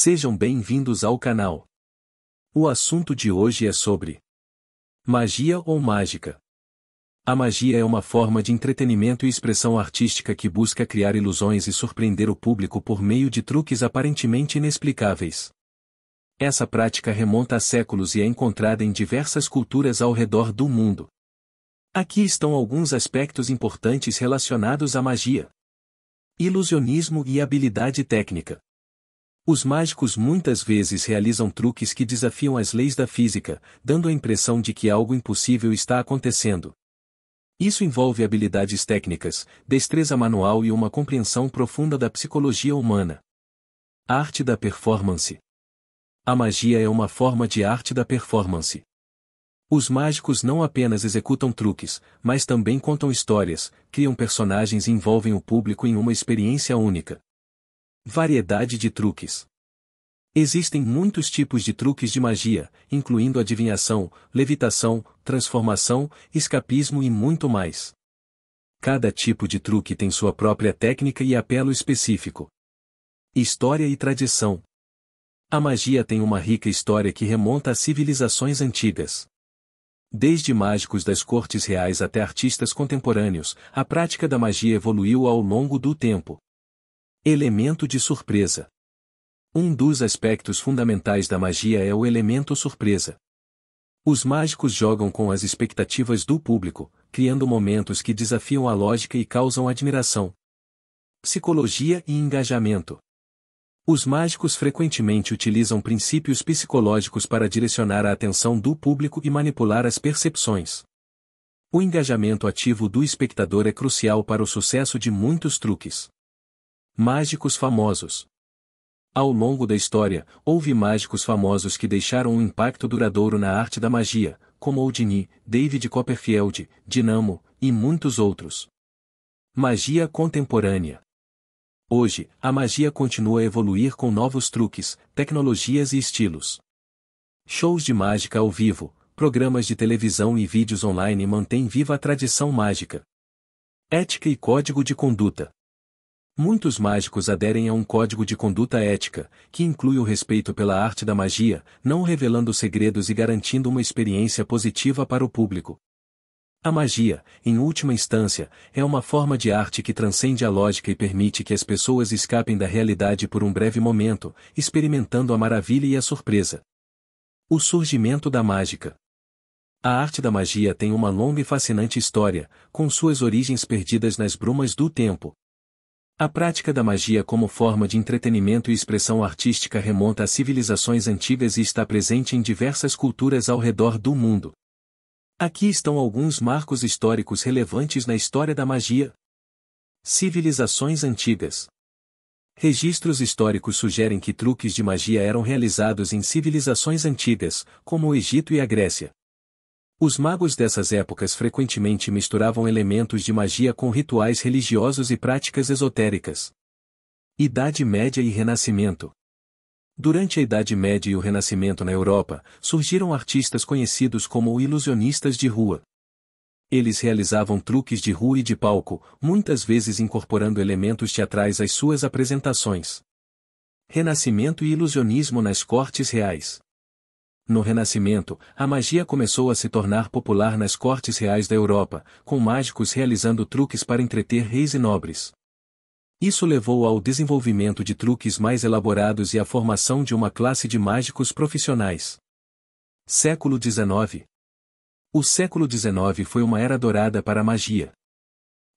Sejam bem-vindos ao canal. O assunto de hoje é sobre magia ou mágica. A magia é uma forma de entretenimento e expressão artística que busca criar ilusões e surpreender o público por meio de truques aparentemente inexplicáveis. Essa prática remonta a séculos e é encontrada em diversas culturas ao redor do mundo. Aqui estão alguns aspectos importantes relacionados à magia: ilusionismo e habilidade técnica. Os mágicos muitas vezes realizam truques que desafiam as leis da física, dando a impressão de que algo impossível está acontecendo. Isso envolve habilidades técnicas, destreza manual e uma compreensão profunda da psicologia humana. Arte da performance. A magia é uma forma de arte da performance. Os mágicos não apenas executam truques, mas também contam histórias, criam personagens e envolvem o público em uma experiência única. Variedade de truques. Existem muitos tipos de truques de magia, incluindo adivinhação, levitação, transformação, escapismo e muito mais. Cada tipo de truque tem sua própria técnica e apelo específico. História e tradição. A magia tem uma rica história que remonta a civilizações antigas. Desde mágicos das cortes reais até artistas contemporâneos, a prática da magia evoluiu ao longo do tempo. Elemento de surpresa. Um dos aspectos fundamentais da magia é o elemento surpresa. Os mágicos jogam com as expectativas do público, criando momentos que desafiam a lógica e causam admiração. Psicologia e engajamento. Os mágicos frequentemente utilizam princípios psicológicos para direcionar a atenção do público e manipular as percepções. O engajamento ativo do espectador é crucial para o sucesso de muitos truques. Mágicos famosos. Ao longo da história, houve mágicos famosos que deixaram um impacto duradouro na arte da magia, como Houdini, David Copperfield, Dinamo, e muitos outros. Magia contemporânea. Hoje, a magia continua a evoluir com novos truques, tecnologias e estilos. Shows de mágica ao vivo, programas de televisão e vídeos online mantêm viva a tradição mágica. Ética e código de conduta. Muitos mágicos aderem a um código de conduta ética, que inclui o respeito pela arte da magia, não revelando segredos e garantindo uma experiência positiva para o público. A magia, em última instância, é uma forma de arte que transcende a lógica e permite que as pessoas escapem da realidade por um breve momento, experimentando a maravilha e a surpresa. O surgimento da mágica. A arte da magia tem uma longa e fascinante história, com suas origens perdidas nas brumas do tempo, a prática da magia como forma de entretenimento e expressão artística remonta a civilizações antigas e está presente em diversas culturas ao redor do mundo. Aqui estão alguns marcos históricos relevantes na história da magia. Civilizações antigas. Registros históricos sugerem que truques de magia eram realizados em civilizações antigas, como o Egito e a Grécia. Os magos dessas épocas frequentemente misturavam elementos de magia com rituais religiosos e práticas esotéricas. Idade Média e Renascimento Durante a Idade Média e o Renascimento na Europa, surgiram artistas conhecidos como ilusionistas de rua. Eles realizavam truques de rua e de palco, muitas vezes incorporando elementos teatrais às suas apresentações. Renascimento e Ilusionismo nas Cortes Reais no Renascimento, a magia começou a se tornar popular nas cortes reais da Europa, com mágicos realizando truques para entreter reis e nobres. Isso levou ao desenvolvimento de truques mais elaborados e à formação de uma classe de mágicos profissionais. Século XIX O século XIX foi uma era dourada para a magia.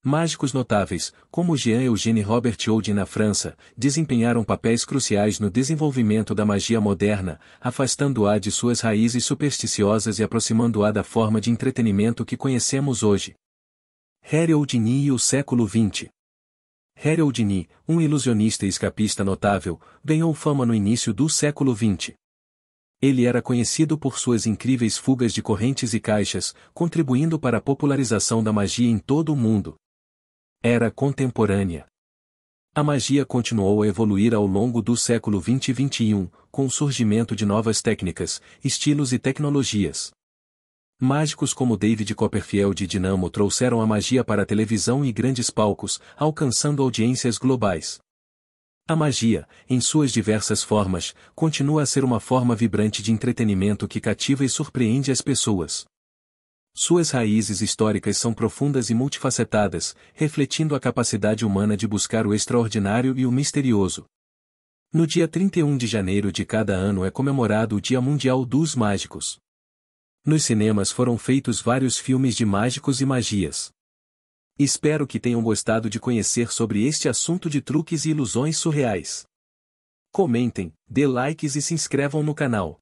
Mágicos notáveis, como Jean Eugène Robert Houdin na França, desempenharam papéis cruciais no desenvolvimento da magia moderna, afastando-a de suas raízes supersticiosas e aproximando-a da forma de entretenimento que conhecemos hoje. Harry Houdini e o século XX Harry Houdini, um ilusionista e escapista notável, ganhou fama no início do século XX. Ele era conhecido por suas incríveis fugas de correntes e caixas, contribuindo para a popularização da magia em todo o mundo era contemporânea. A magia continuou a evoluir ao longo do século XX e XXI, com o surgimento de novas técnicas, estilos e tecnologias. Mágicos como David Copperfield e Dinamo trouxeram a magia para a televisão e grandes palcos, alcançando audiências globais. A magia, em suas diversas formas, continua a ser uma forma vibrante de entretenimento que cativa e surpreende as pessoas. Suas raízes históricas são profundas e multifacetadas, refletindo a capacidade humana de buscar o extraordinário e o misterioso. No dia 31 de janeiro de cada ano é comemorado o Dia Mundial dos Mágicos. Nos cinemas foram feitos vários filmes de mágicos e magias. Espero que tenham gostado de conhecer sobre este assunto de truques e ilusões surreais. Comentem, dê likes e se inscrevam no canal.